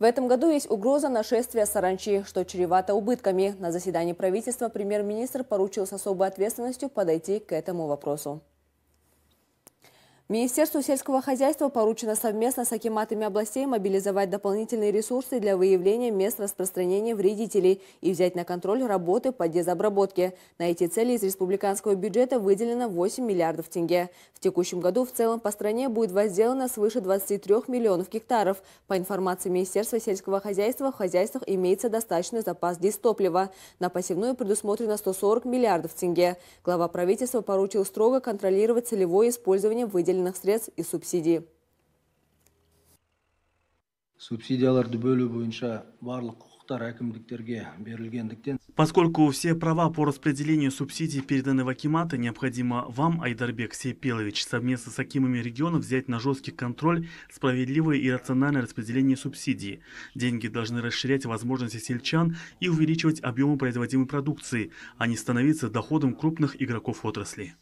В этом году есть угроза нашествия саранчи, что чревато убытками. На заседании правительства премьер-министр поручил с особой ответственностью подойти к этому вопросу. Министерству сельского хозяйства поручено совместно с акиматами областей мобилизовать дополнительные ресурсы для выявления мест распространения вредителей и взять на контроль работы по дезобработке. На эти цели из республиканского бюджета выделено 8 миллиардов тенге. В текущем году в целом по стране будет возделано свыше 23 миллионов гектаров. По информации Министерства сельского хозяйства, в хозяйствах имеется достаточный запас дистоплива. На посевную предусмотрено 140 миллиардов тенге. Глава правительства поручил строго контролировать целевое использование выделенных выделенных средств и субсидий. субсидияларды бөлүү боюнча барлык құқықтар әкімдіктерге берілгендіктен поскольку все права по распределению субсидий переданы в акиматы необходимо вам айдарбек Сейпелович, совместно с акимами регионов взять на жесткий контроль справедливое и рациональное распределение субсидий деньги должны расширять возможности сельчан и увеличивать объемы производимой продукции а не становиться доходом крупных игроков отрасли